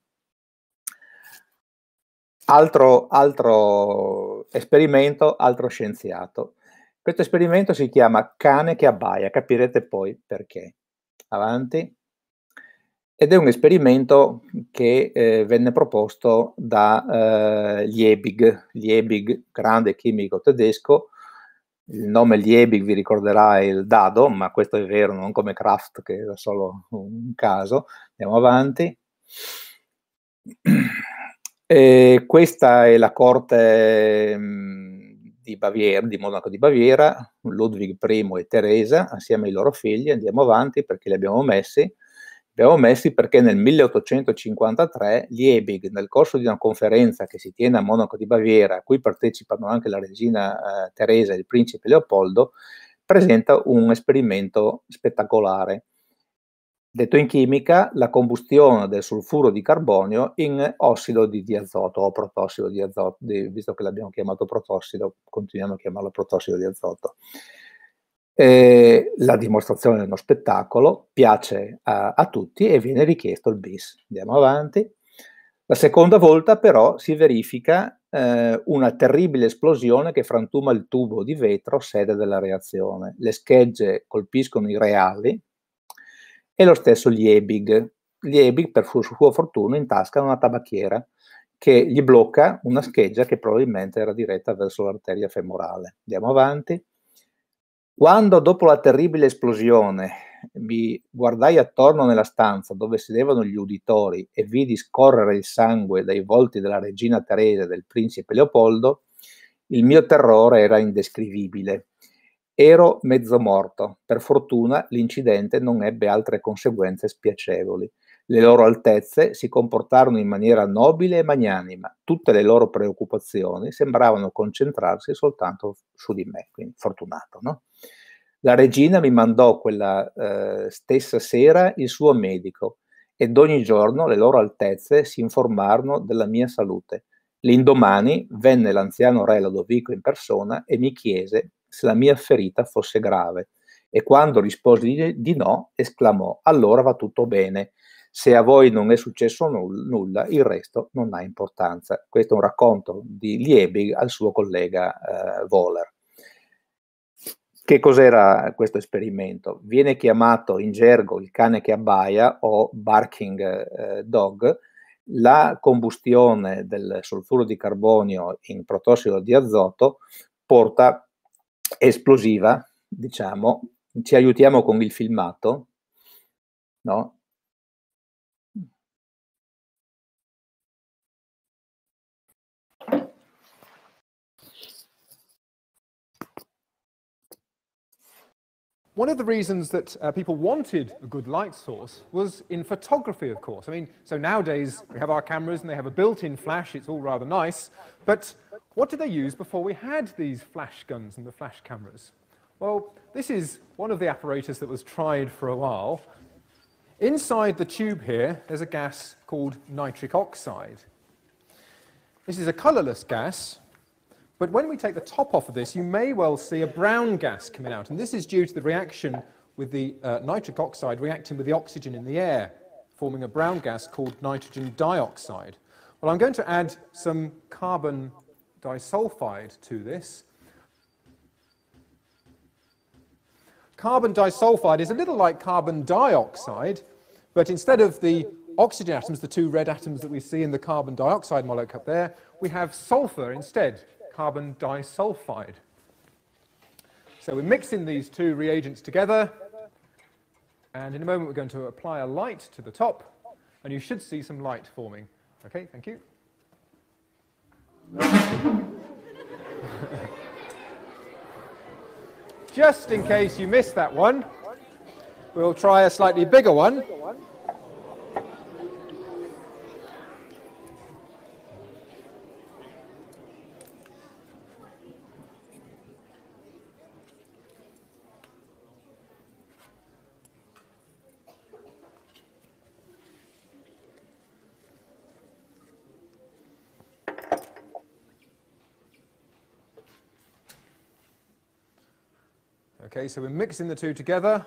Altro, altro, esperimento, altro scienziato. Questo esperimento si chiama cane che abbaia, capirete poi perché. Avanti ed è un esperimento che eh, venne proposto da eh, Liebig, Liebig, grande chimico tedesco. Il nome Liebig vi ricorderà il dado, ma questo è vero, non come Kraft, che era solo un caso. Andiamo avanti. E questa è la corte mm, di, Baviera, di Monaco di Baviera, Ludwig I e Teresa, assieme ai loro figli. Andiamo avanti perché li abbiamo messi abbiamo messi perché nel 1853 Liebig, nel corso di una conferenza che si tiene a Monaco di Baviera, a cui partecipano anche la regina eh, Teresa e il principe Leopoldo, presenta un esperimento spettacolare. Detto in chimica, la combustione del solfuro di carbonio in ossido di, di azoto o protossido di azoto, di, visto che l'abbiamo chiamato protossido, continuiamo a chiamarlo protossido di azoto. Eh, la dimostrazione è uno spettacolo, piace a, a, tutti e viene richiesto il bis. Andiamo avanti. La seconda volta però si verifica eh, una terribile esplosione che frantuma il tubo di vetro sede della reazione. Le schegge colpiscono i reali e lo stesso Liebig. Liebig per sua fortuna intasca una tabacchiera che gli blocca una scheggia che probabilmente era diretta verso l'arteria femorale. Andiamo avanti. Quando, dopo la terribile esplosione, mi guardai attorno nella stanza dove sedevano gli uditori e vidi scorrere il sangue dai volti della regina Teresa e del principe Leopoldo, il mio terrore era indescrivibile. Ero mezzo morto. Per fortuna l'incidente non ebbe altre conseguenze spiacevoli. Le loro altezze si comportarono in maniera nobile e magnanima, tutte le loro preoccupazioni sembravano concentrarsi soltanto su di me, quindi fortunato. No? La regina mi mandò quella eh, stessa sera il suo medico ed ogni giorno le loro altezze si informarono della mia salute. L'indomani venne l'anziano re Lodovico in persona e mi chiese se la mia ferita fosse grave e quando risposi di no esclamò allora va tutto bene se a voi non è successo nulla, il resto non ha importanza. Questo è un racconto di Liebig al suo collega eh, Voller. Che cos'era questo esperimento? Viene chiamato in gergo il cane che abbaia o barking eh, dog, la combustione del solfuro di carbonio in protossido di azoto porta esplosiva, diciamo, ci aiutiamo con il filmato, no? One of the reasons that uh, people wanted a good light source was in photography, of course. I mean, so nowadays we have our cameras and they have a built-in flash. It's all rather nice. But what did they use before we had these flash guns and the flash cameras? Well, this is one of the apparatus that was tried for a while. Inside the tube here, there's a gas called nitric oxide. This is a colorless gas, but when we take the top off of this, you may well see a brown gas coming out. And this is due to the reaction with the uh, nitric oxide reacting with the oxygen in the air, forming a brown gas called nitrogen dioxide. Well, I'm going to add some carbon disulfide to this. Carbon disulfide is a little like carbon dioxide, but instead of the oxygen atoms, the two red atoms that we see in the carbon dioxide molecule up there, we have sulfur instead carbon disulfide. So we're mixing these two reagents together. And in a moment, we're going to apply a light to the top. And you should see some light forming. OK, thank you. Just in case you missed that one, we'll try a slightly bigger one. Okay, so we're mixing the two together.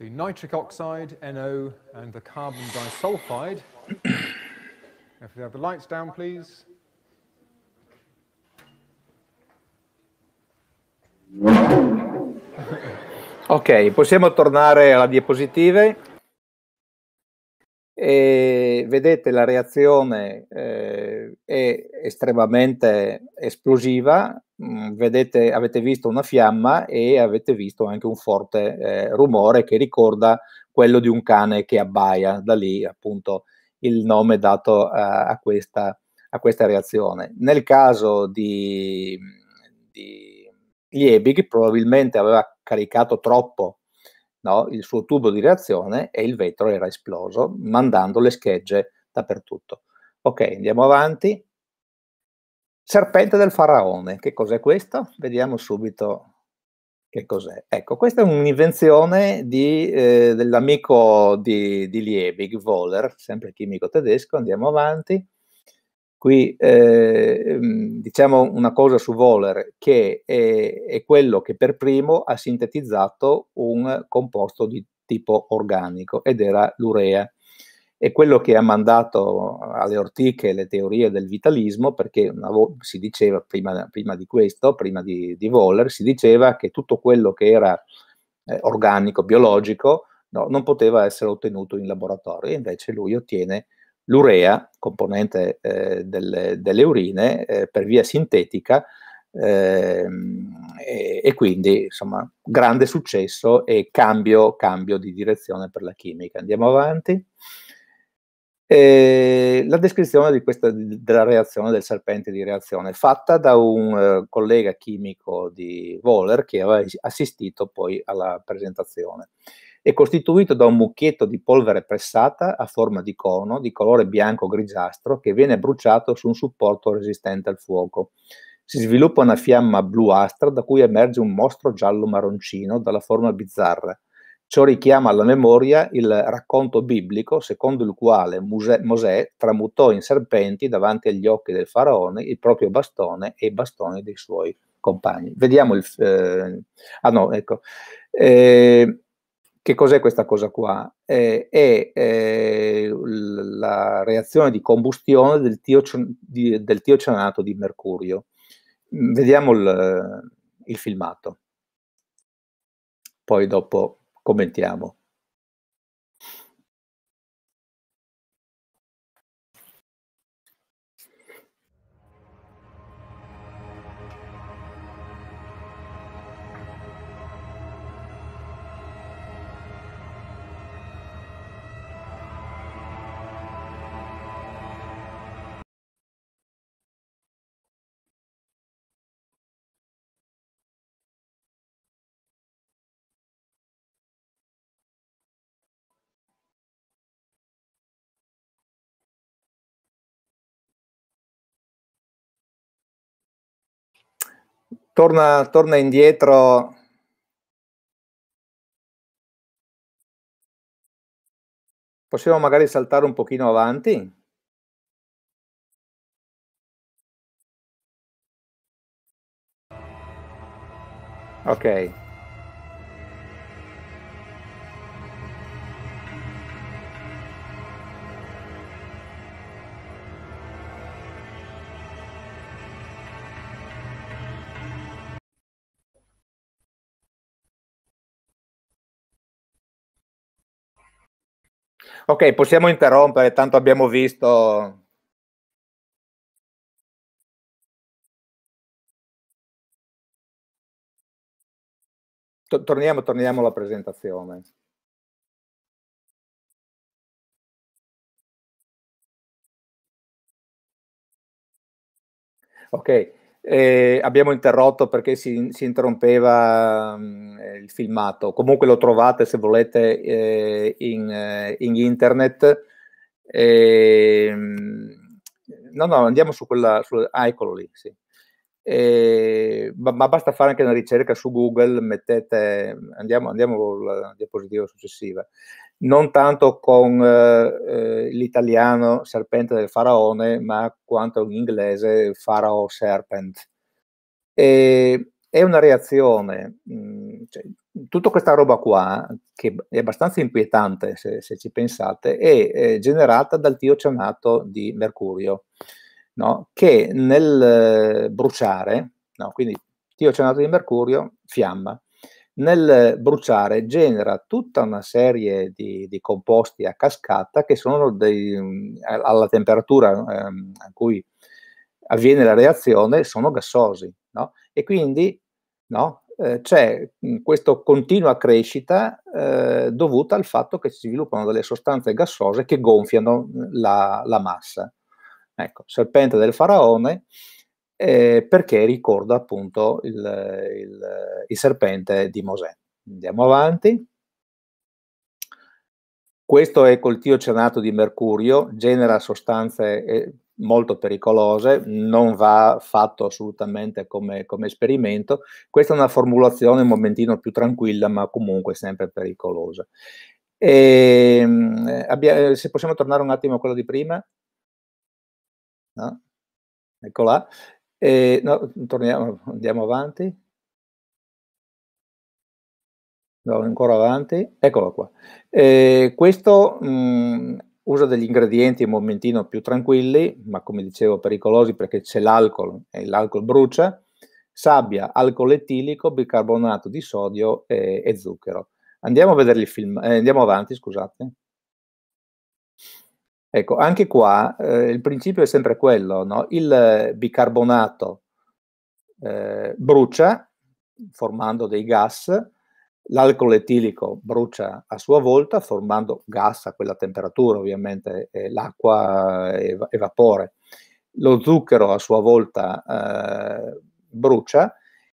The nitric oxide, NO, and the carbon disulfide. if we have the lights down, please. ok, possiamo tornare alla diapositiva. E vedete la reazione eh, è estremamente esplosiva Mm, vedete, avete visto una fiamma e avete visto anche un forte eh, rumore che ricorda quello di un cane che abbaia, da lì appunto il nome dato a, a, questa, a questa, reazione. Nel caso di, di Liebig probabilmente aveva caricato troppo no, il suo tubo di reazione e il vetro era esploso, mandando le schegge dappertutto. Ok, andiamo avanti. Serpente del faraone, che cos'è questo? Vediamo subito che cos'è. Ecco, questa è un'invenzione di, eh, dell'amico di, di, Liebig, Wohler, sempre chimico tedesco, andiamo avanti. Qui eh, mm, diciamo una cosa su Wohler, che è, è quello che per primo ha sintetizzato un composto di tipo organico ed era l'urea è quello che ha mandato alle ortiche le teorie del vitalismo, perché vo- si diceva prima, prima, di questo, prima di, di, Voller, si diceva che tutto quello che era eh, organico, biologico, no, non poteva essere ottenuto in laboratorio, invece lui ottiene l'urea, componente eh, delle, delle, urine, eh, per via sintetica, ehm, e, e, quindi insomma grande successo e cambio, cambio di direzione per la chimica. Andiamo avanti. Eh, la descrizione di questa, della reazione del serpente di reazione fatta da un eh, collega chimico di Voller che aveva assistito poi alla presentazione. È costituito da un mucchietto di polvere pressata a forma di cono di colore bianco grigiastro che viene bruciato su un supporto resistente al fuoco. Si sviluppa una fiamma bluastra da cui emerge un mostro giallo maroncino dalla forma bizzarra Ciò richiama alla memoria il racconto biblico secondo il quale Mosè, Mosè tramutò in serpenti davanti agli occhi del faraone il proprio bastone e i bastoni dei suoi compagni. Vediamo il... Eh, ah no, ecco. Eh, che cos'è questa cosa qua? Eh, è eh, la reazione di combustione del, tiocionato di, del tiocianato di mercurio. Vediamo il, il filmato. Poi dopo commentiamo. torna, torna indietro possiamo magari saltare un pochino avanti. Ok. Ok, possiamo interrompere, tanto abbiamo visto Torniamo, torniamo, alla presentazione. Ok, eh, abbiamo interrotto perché si, si interrompeva mh, mm, eh, il filmato. Comunque lo trovate se volete eh, in, eh, in, internet. Mm, no, no, andiamo su quella. Su, ah, eccolo lì. Sì. Ma, ma, basta fare anche una ricerca su Google, mettete, andiamo, andiamo alla diapositiva successiva non tanto con eh, eh, l'italiano serpente del faraone, ma quanto in inglese pharaoh serpent. E, è una reazione, mm, cioè, tutta questa roba qua, che è abbastanza inquietante se, se ci pensate, è, è, generata dal tiocianato di mercurio, no? che nel eh, bruciare, no? quindi tiocianato di mercurio, fiamma, nel bruciare genera tutta una serie di, di composti a cascata che sono dei, mm, alla temperatura ehm, a cui avviene la reazione sono gassosi no? e quindi no, eh, c'è mm, questa continua crescita eh, dovuta al fatto che si sviluppano delle sostanze gassose che gonfiano mm, la, la massa. Ecco, serpente del faraone eh, perché ricorda appunto il, il, il serpente di Mosè. Andiamo avanti. Questo è col tiocianato di mercurio, genera sostanze eh, molto pericolose, non va fatto assolutamente come, come, esperimento. Questa è una formulazione un momentino più tranquilla, ma comunque sempre pericolosa. E, ehm, abbia, se possiamo tornare un attimo a quello di prima. No? Eccola. E, no, torniamo, andiamo avanti. No, ancora avanti. Eccolo qua. E, questo mh, usa degli ingredienti un momentino più tranquilli, ma come dicevo pericolosi perché c'è l'alcol e l'alcol brucia, sabbia, alcol etilico, bicarbonato di sodio e, e zucchero. Andiamo a vedere il film, eh, andiamo avanti, scusate. Ecco, anche qua eh, il principio è sempre quello, no? il eh, bicarbonato eh, brucia formando dei gas, l'alcol etilico brucia a sua volta formando gas a quella temperatura ovviamente, l'acqua e, eh, è vapore, lo zucchero a sua volta eh, brucia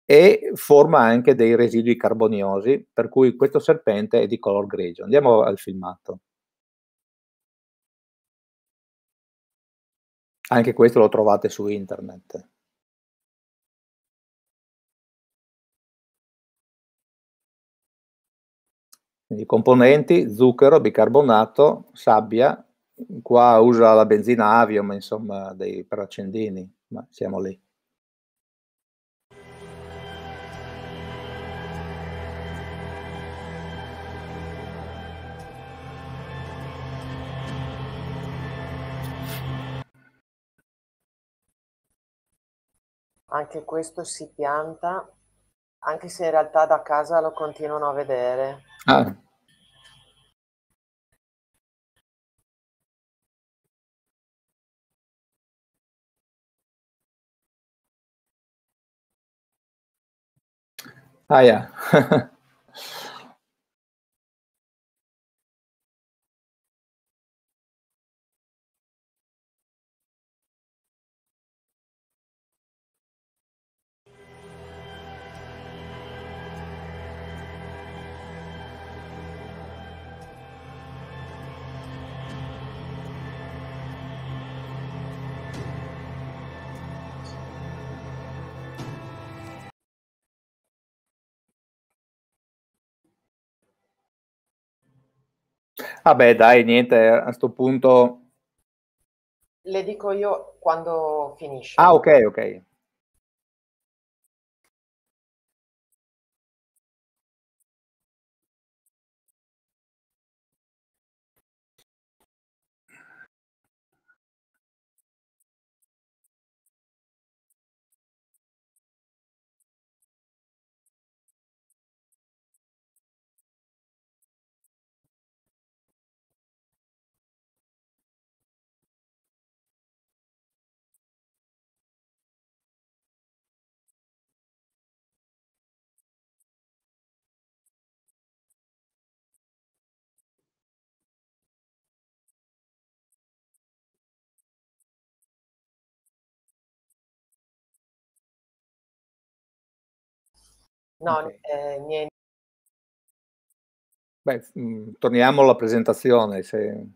e forma anche dei residui carboniosi, per cui questo serpente è di color grigio. Andiamo al filmato. Anche questo lo trovate su internet. I componenti, zucchero, bicarbonato, sabbia, qua usa la benzina Avio, ma insomma dei, per accendini, ma siamo lì. Anche questo si pianta, anche se in realtà da casa lo continuano a vedere. Ah. Ah, yeah. Vabbè, dai, niente, a sto punto... Le dico io quando finisce. Ah, ok, ok. No, okay. eh, niente. Beh, mm, torniamo alla presentazione. Se...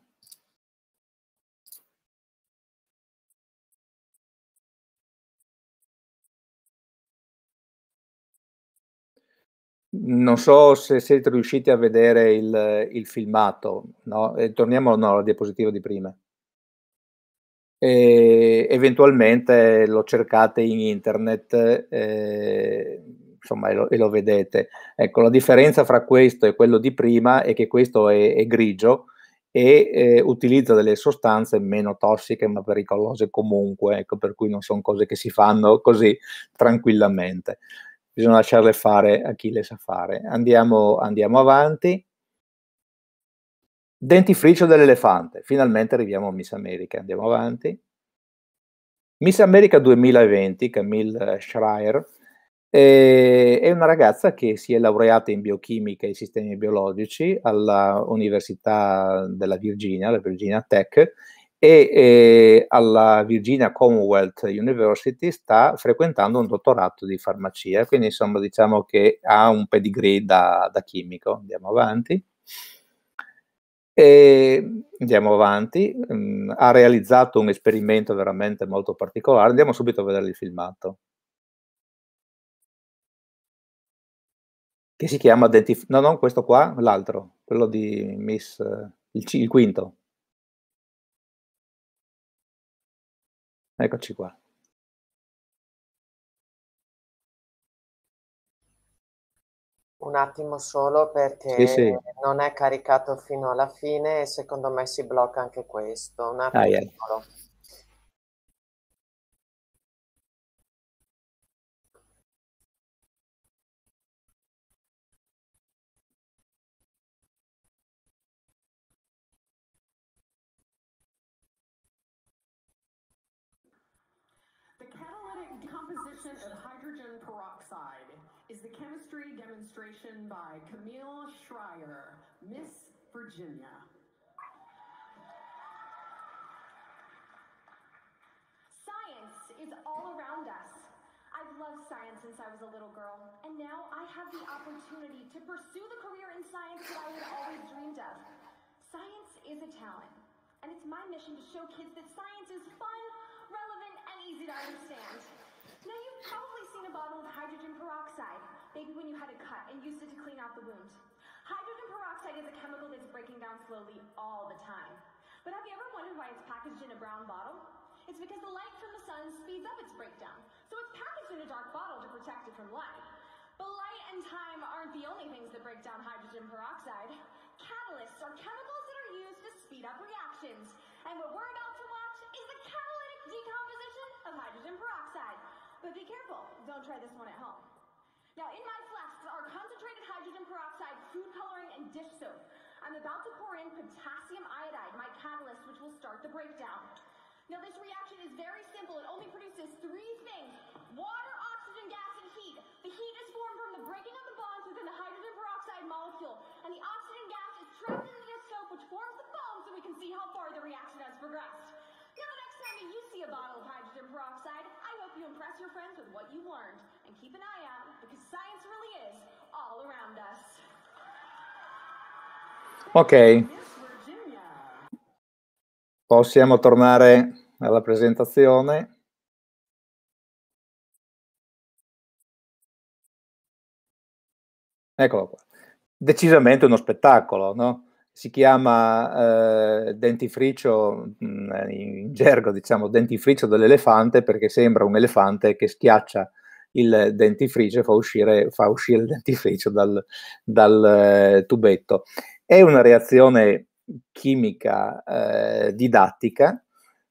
Non so se siete riusciti a vedere il, il filmato, no? E eh, torniamo no, alla diapositiva di prima. E eventualmente lo cercate in internet eh, insomma, e lo, e lo, vedete. Ecco, la differenza fra questo e quello di prima è che questo è, è grigio e eh, utilizza delle sostanze meno tossiche ma pericolose comunque, ecco, per cui non sono cose che si fanno così tranquillamente. Bisogna lasciarle fare a chi le sa fare. Andiamo, andiamo avanti. Dentifricio dell'elefante. Finalmente arriviamo a Miss America. Andiamo avanti. Miss America 2020, Camille Schreier, Ehm, è una ragazza che si è laureata in biochimica e sistemi biologici alla Università della Virginia, la Virginia Tech, e, ehm, alla Virginia Commonwealth University sta frequentando un dottorato di farmacia, quindi insomma diciamo che ha un pedigree da, da chimico. Andiamo avanti. E ehm, andiamo avanti, mm, ha realizzato un esperimento veramente molto particolare, andiamo subito a vedere il filmato. che si chiama Dentif- no non questo qua, l'altro, quello di Miss, il, C, il quinto. Eccoci qua. Un attimo solo perché sì, sì. non è caricato fino alla fine e secondo me si blocca anche questo. Un attimo ah, yeah. of hydrogen peroxide is the chemistry demonstration by Camille Schreier, Miss Virginia. Science is all around us. I've loved science since I was a little girl, and now I have the opportunity to pursue the career in science that I had always dreamed of. Science is a talent, and it's my mission to show kids that science is fun, relevant, and easy to understand. Now, you've probably seen a bottle of hydrogen peroxide, maybe when you had a cut and used it to clean out the wound. Hydrogen peroxide is a chemical that's breaking down slowly all the time. But have you ever wondered why it's packaged in a brown bottle? It's because the light from the sun speeds up its breakdown, so it's packaged in a dark bottle to protect it from light. But light and time aren't the only things that break down hydrogen peroxide. Catalysts are chemicals that are used to speed up reactions. And what we're about to watch is the catalytic decomposition of hydrogen peroxide but be careful, don't try this one at home. Now in my flasks are concentrated hydrogen peroxide, food coloring, and dish soap. I'm about to pour in potassium iodide, my catalyst, which will start the breakdown. Now this reaction is very simple. It only produces three things, water, oxygen, gas, and heat. The heat is formed from the breaking of the bonds within the hydrogen peroxide molecule, and the oxygen gas is trapped in the dish soap, which forms the foam so we can see how far the reaction has progressed. time you see a bottle of hydrogen peroxide, I hope you impress your friends with what you learned. And keep an eye out, because science really is all around us. Ok. Possiamo tornare alla presentazione. Eccolo qua. Decisamente uno spettacolo, no? si chiama eh, dentifricio, mh, mm, eh, in gergo diciamo dentifricio dell'elefante perché sembra un elefante che schiaccia il dentifricio e fa uscire, fa uscire il dentifricio dal, dal eh, tubetto. È una reazione chimica eh, didattica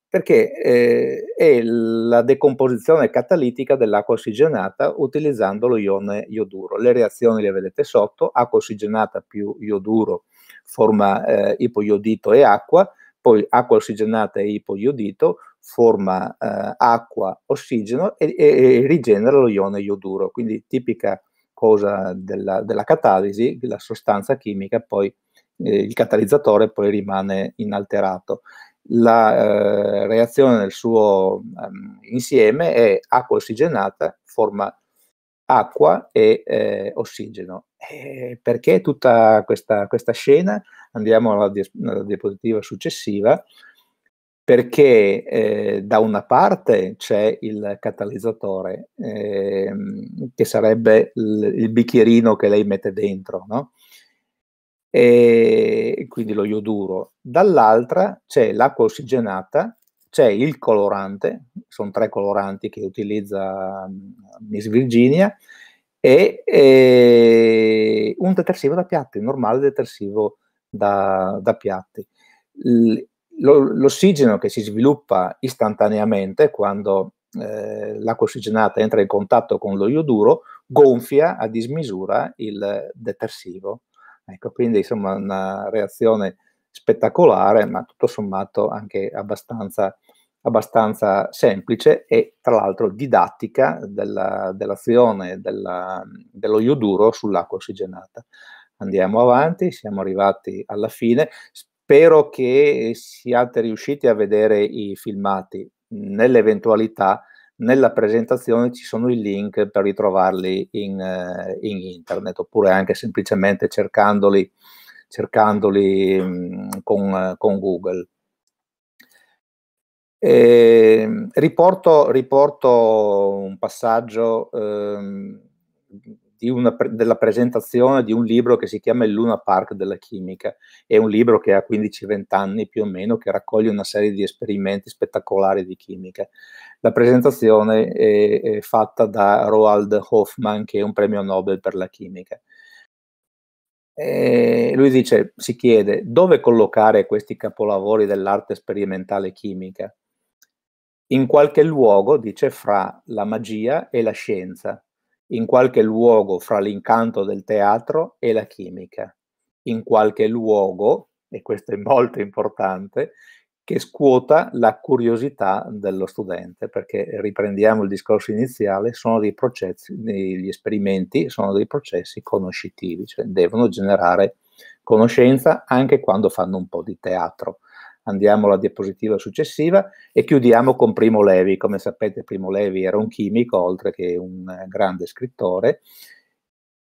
perché eh, è la decomposizione catalitica dell'acqua ossigenata utilizzando lo ione ioduro. Le reazioni le vedete sotto, acqua ossigenata più ioduro forma eh, ipoiodito e acqua, poi acqua ossigenata e ipoiodito, forma eh, acqua, ossigeno e, e, e, rigenera lo ione ioduro. Quindi tipica cosa della, della catalisi, la sostanza chimica, poi eh, il catalizzatore poi rimane inalterato. La eh, reazione nel suo um, insieme è acqua ossigenata, forma acqua e eh, ossigeno. E eh, perché tutta questa, questa scena? Andiamo alla, di- alla diapositiva successiva, perché eh, da una parte c'è il catalizzatore, eh, che sarebbe l- il bicchierino che lei mette dentro, no? e quindi lo ioduro, dall'altra c'è l'acqua ossigenata c'è il colorante, sono tre coloranti che utilizza mm, Miss Virginia, e, e un detersivo da piatti, il normale detersivo da, da piatti. l'ossigeno che si sviluppa istantaneamente quando eh, l'acqua ossigenata entra in contatto con lo ioduro gonfia a dismisura il detersivo. Ecco, quindi insomma una reazione spettacolare, ma tutto sommato anche abbastanza abbastanza semplice e tra l'altro didattica della, dell'azione della, dello ioduro sull'acqua ossigenata. Andiamo avanti, siamo arrivati alla fine. Spero che siate riusciti a vedere i filmati. Nell'eventualità, nella presentazione ci sono i link per ritrovarli in, eh, in internet oppure anche semplicemente cercandoli, cercandoli mm, con, con Google. Eh, riporto, riporto, un passaggio ehm, una, della presentazione di un libro che si chiama Il Luna Park della chimica. È un libro che ha 15-20 anni più o meno, che raccoglie una serie di esperimenti spettacolari di chimica. La presentazione è, è fatta da Roald Hoffman, che è un premio Nobel per la chimica. E ehm, lui dice, si chiede dove collocare questi capolavori dell'arte sperimentale chimica. In qualche luogo, dice, fra la magia e la scienza, in qualche luogo fra l'incanto del teatro e la chimica, in qualche luogo, e questo è molto importante, che scuota la curiosità dello studente, perché riprendiamo il discorso iniziale, sono dei processi, gli esperimenti sono dei processi conoscitivi, cioè devono generare conoscenza anche quando fanno un po' di teatro andiamo alla diapositiva successiva e chiudiamo con Primo Levi. Come sapete Primo Levi era un chimico oltre che un eh, grande scrittore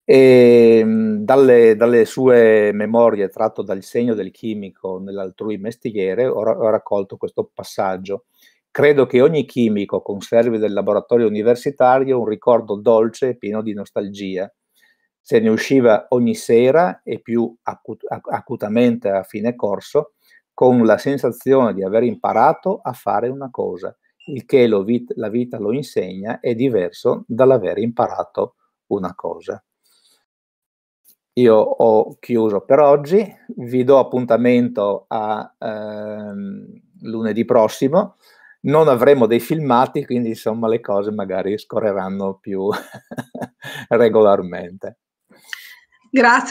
e ehm, dalle, dalle sue memorie tratto dal segno del chimico nell'altrui mestiere ho, ho raccolto questo passaggio. Credo che ogni chimico conservi del laboratorio universitario un ricordo dolce e pieno di nostalgia se ne usciva ogni sera e più acut- acutamente a fine corso, con la sensazione di aver imparato a fare una cosa, il che vit- la vita lo insegna è diverso dall'aver imparato una cosa. Io ho chiuso per oggi, vi do appuntamento a ehm, lunedì prossimo non avremo dei filmati, quindi insomma le cose magari scorreranno più regolarmente. Grazie.